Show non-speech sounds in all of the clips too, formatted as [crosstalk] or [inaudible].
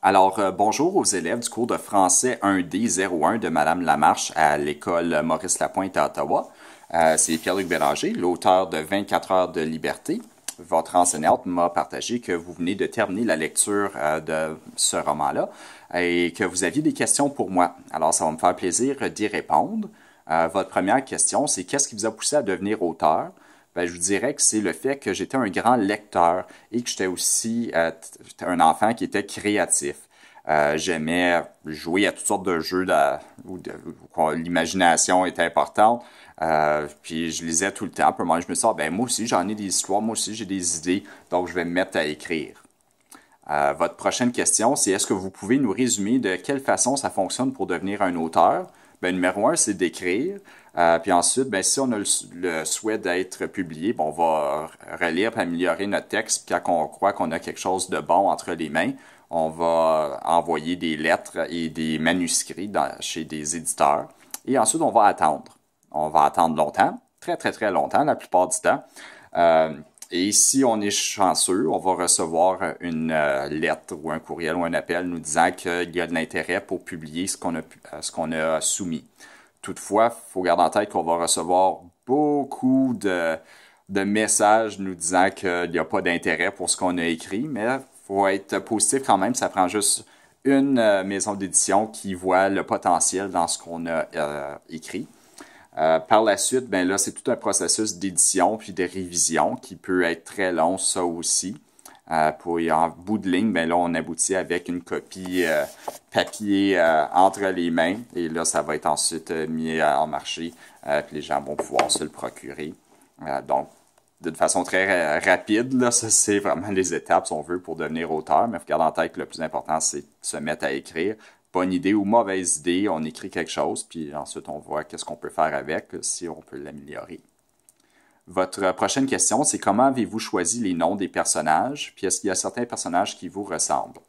Alors, euh, bonjour aux élèves du cours de français 1D01 de Madame Lamarche à l'école Maurice Lapointe à Ottawa. Euh, c'est Pierre-Luc Bélanger, l'auteur de 24 heures de liberté. Votre enseignante m'a partagé que vous venez de terminer la lecture euh, de ce roman-là et que vous aviez des questions pour moi. Alors, ça va me faire plaisir d'y répondre. votre première question, c'est qu'est-ce qui vous a poussé à devenir auteur? Ben, je vous dirais que c'est le fait que j'étais un grand lecteur et que j'étais aussi euh, un enfant qui était créatif. Euh, j'aimais jouer à toutes sortes de jeux où, l'imagination était importante. Euh, puis je lisais tout le temps. moi, je me disais « ah, ben moi aussi j'en ai des histoires, moi aussi j'ai des idées, donc je vais me mettre à écrire. votre prochaine question, c'est est-ce que vous pouvez nous résumer de quelle façon ça fonctionne pour devenir un auteur? ben, numéro un, c'est d'écrire. Euh, puis ensuite, ben, si on a le, souhait d'être publié, ben, on va relire et améliorer notre texte. Puis quand on croit qu'on a quelque chose de bon entre les mains, on va envoyer des lettres et des manuscrits chez des éditeurs. Et ensuite, on va attendre. On va attendre longtemps, très, très, très longtemps la plupart du temps. Euh, et si on est chanceux, on va recevoir euh, une euh, lettre ou un courriel ou un appel nous disant qu'il y a de l'intérêt pour publier ce qu'on a, euh, soumis. Toutefois, il faut garder en tête qu'on va recevoir beaucoup de, messages nous disant qu'il n'y a pas d'intérêt pour ce qu'on a écrit, mais il faut être positif quand même. Ça prend juste une maison d'édition qui voit le potentiel dans ce qu'on a écrit. Euh, par la suite, ben là, c'est tout un processus d'édition puis de révision qui peut être très long, ça aussi. Euh, pour en bout de ligne, ben là, on aboutit avec une copie euh, papier euh, entre les mains et là, ça va être ensuite mis en marché. puis les gens vont pouvoir se le procurer. donc, d'une façon très rapide, là, ça c'est vraiment les étapes, si on veut, pour devenir auteur. Mais regarde en tête que le plus important, c'est de se mettre à écrire bonne idée ou mauvaise idée, on écrit quelque chose, puis ensuite on voit qu'est-ce qu'on peut faire avec, si on peut l'améliorer. Votre prochaine question, c'est comment avez-vous choisi les noms des personnages, puis est-ce qu'il y a certains personnages qui vous ressemblent?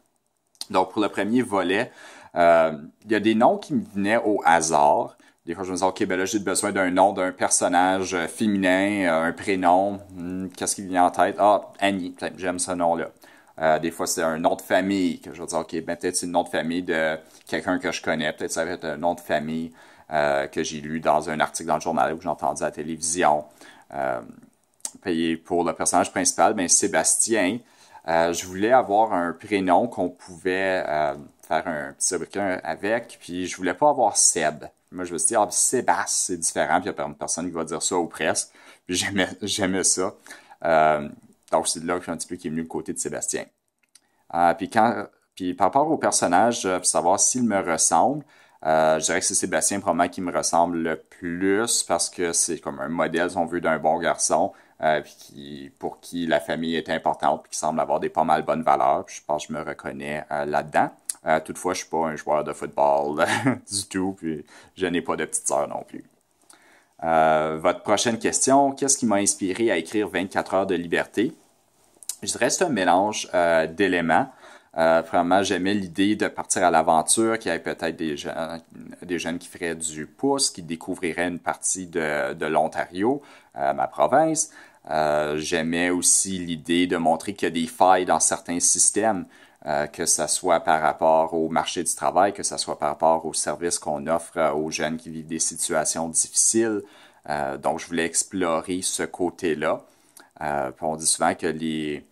Donc, pour le premier volet, euh, il y a des noms qui me venaient au hasard. Des fois, je me disais, OK, ben là, j'ai besoin d'un nom d'un personnage euh, féminin, euh, un prénom. Hmm, qu'est-ce qui me vient en tête? Ah, Annie, j'aime ce nom-là. Euh, des fois, c'est un nom de famille que je vais dire, OK, ben, peut-être c'est le nom de famille de quelqu'un que je connais, peut-être ça va être un nom de famille euh, que j'ai lu dans un article dans le journal ou que j'ai entendu à la télévision. Euh, pour le personnage principal, ben, Sébastien, euh, je voulais avoir un prénom qu'on pouvait faire un petit sobriquet avec, puis je voulais pas avoir Seb. Moi, je me suis dit, ah, ben, Sébastien, c'est différent, puis il n'y a personne qui va dire ça au presse. puis j'aimais ça. Donc, c'est là que suis un petit peu qui est venu le côté de Sébastien. Euh, puis, quand, puis par rapport au personnage, euh, pour savoir s'il me ressemble, euh, je dirais que c'est Sébastien probablement qui me ressemble le plus parce que c'est comme un modèle, si on veut, d'un bon garçon euh, puis qui, pour qui la famille est importante puis qui semble avoir des pas mal bonnes valeurs. je pense que je me reconnais là-dedans. toutefois, je suis pas un joueur de football [laughs] du tout, puis je n'ai pas de petite sœur non plus. Euh, votre prochaine question, qu'est-ce qui m'a inspiré à écrire 24 heures de liberté? Je dirais c'est un mélange euh, d'éléments. Euh, premièrement, j'aimais l'idée de partir à l'aventure, qu'il y avait peut-être des, jeunes qui feraient du pouce, qui découvriraient une partie de, l'Ontario, ma province. j'aimais aussi l'idée de montrer qu'il y a des failles dans certains systèmes. Euh, que ce soit par rapport au marché du travail, que ce soit par rapport aux services qu'on offre euh, aux jeunes qui vivent des situations difficiles. Euh, donc, je voulais explorer ce côté-là. on dit souvent que les,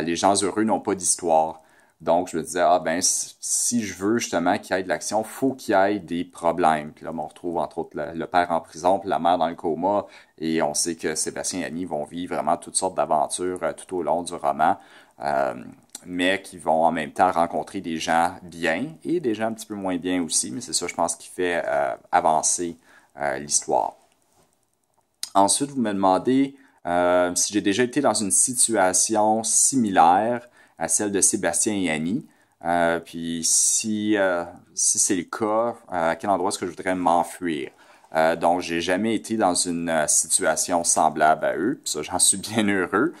les gens heureux n'ont pas d'histoire. Donc, je me disais, ah ben, si je veux justement qu'il y ait de l'action, il faut qu'il y ait des problèmes. Puis là, ben, on retrouve entre autres le, père en prison, puis la mère dans le coma, et on sait que Sébastien et Annie vont vivre vraiment toutes sortes d'aventures tout au long du roman mais qui vont en même temps rencontrer des gens bien et des gens un petit peu moins bien aussi, mais c'est ça, je pense, qui fait euh, avancer euh, l'histoire. Ensuite, vous me demandez euh, si j'ai déjà été dans une situation similaire à celle de Sébastien et Annie. puis si, si c'est le cas, à quel endroit est-ce que je voudrais m'enfuir? Euh, donc, j'ai jamais été dans une situation semblable à eux. Puis ça, j'en suis bien heureux.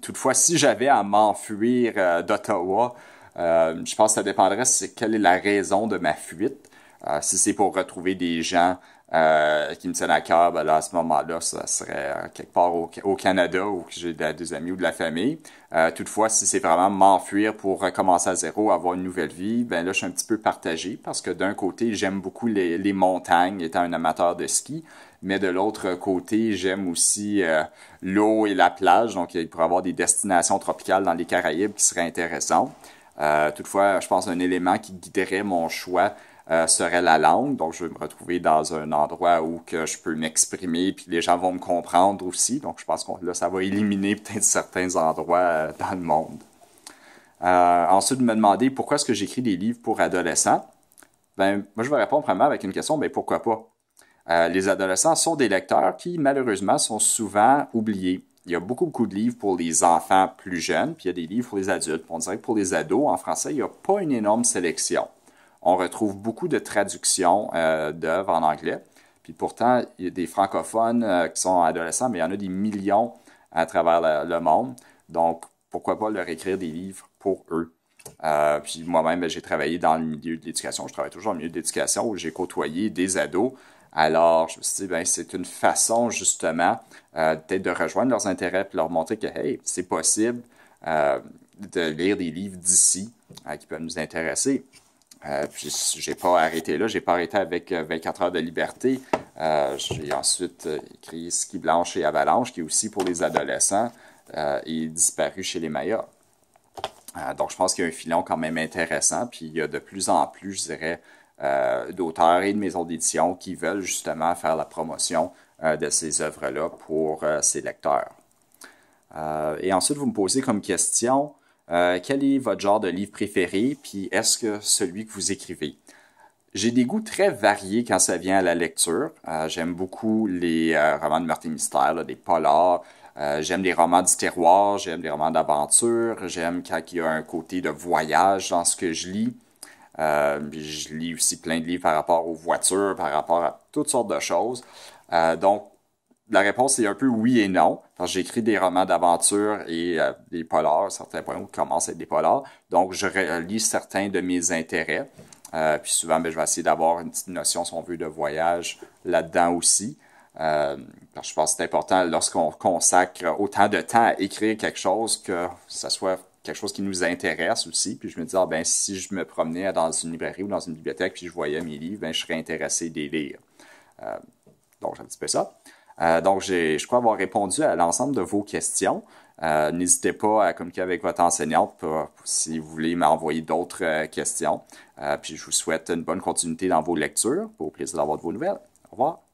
Toutefois, si j'avais à m'enfuir euh, d'Ottawa, euh, je pense que ça dépendrait de quelle est la raison de ma fuite. Euh, si c'est pour retrouver des gens euh, qui me tiennent à cœur, ben là, à ce moment-là, ça serait euh, quelque part au, Canada où j'ai des amis ou de la famille. Euh, toutefois, si c'est vraiment m'enfuir pour recommencer à zéro, avoir une nouvelle vie, ben là, je suis un petit peu partagé parce que d'un côté, j'aime beaucoup les, montagnes, étant un amateur de ski, mais de l'autre côté, j'aime aussi l'eau et la plage, donc il pourrait y avoir des destinations tropicales dans les Caraïbes qui seraient intéressantes. toutefois, je pense un élément qui guiderait mon choix, euh, serait la langue. Donc, je vais me retrouver dans un endroit où que je peux m'exprimer, puis les gens vont me comprendre aussi. Donc, je pense que là, ça va éliminer peut-être certains endroits euh, dans le monde. Euh, ensuite, de me demander pourquoi est-ce que j'écris des livres pour adolescents. Ben, moi, je vais répondre vraiment avec une question, ben, pourquoi pas? les adolescents sont des lecteurs qui, malheureusement, sont souvent oubliés il y a beaucoup, beaucoup de livres pour les enfants plus jeunes, puis il y a des livres pour les adultes. On dirait que pour les ados, en français, il n'y a pas une énorme sélection on retrouve beaucoup de traductions euh, d'œuvres en anglais. Puis pourtant, il y a des francophones euh, qui sont adolescents, mais il y en a des millions à travers le, monde. Donc, pourquoi pas leur écrire des livres pour eux? Euh, puis moi-même, ben, j'ai travaillé dans le milieu de l'éducation. Je travaille toujours dans le milieu de l'éducation où j'ai côtoyé des ados. Alors, je me suis dit, ben, c'est une façon justement euh, de rejoindre leurs intérêts et leur montrer que, hey, c'est possible de lire des livres d'ici qui peuvent nous intéresser. Euh, puis j'ai pas arrêté là, j'ai pas arrêté avec 24 euh, heures de liberté. Euh, j'ai ensuite euh, écrit Ski Blanche et Avalanche, qui est aussi pour les adolescents euh, et disparu chez les Mayas. donc je pense qu'il y a un filon quand même intéressant, puis il y a de plus en plus, je dirais, d'auteurs et de maisons d'édition qui veulent justement faire la promotion de ces œuvres-là pour ces lecteurs. et ensuite, vous me posez comme question euh, quel est votre genre de livre préféré, puis est-ce que celui que vous écrivez? J'ai des goûts très variés quand ça vient à la lecture. Euh, j'aime beaucoup les euh, romans de Martin Mystère, des polars. j'aime les romans du terroir, j'aime les romans d'aventure, j'aime quand il y a un côté de voyage dans ce que je lis. je lis aussi plein de livres par rapport aux voitures, par rapport à toutes sortes de choses. donc, la réponse est un peu oui et non j'écris des romans d'aventure et euh, des polars, certains poèmes commencent à être des polars. Donc, je relis certains de mes intérêts. Euh, puis souvent, ben, je vais essayer d'avoir une petite notion, si on veut, de voyage là-dedans aussi. Euh, parce que je pense que c'est important lorsqu'on consacre autant de temps à écrire quelque chose que ce soit quelque chose qui nous intéresse aussi. Puis je me dis, ah, ben, si je me promenais dans une librairie ou dans une bibliothèque puis je voyais mes livres, ben, je serais intéressé d'y lire. donc, un petit peu ça. Euh, donc, je crois avoir répondu à l'ensemble de vos questions. Euh, n'hésitez pas à communiquer avec votre enseignante si vous voulez m'envoyer d'autres euh, questions. puis je vous souhaite une bonne continuité dans vos lectures. Au plaisir d'avoir de vos nouvelles. Au revoir.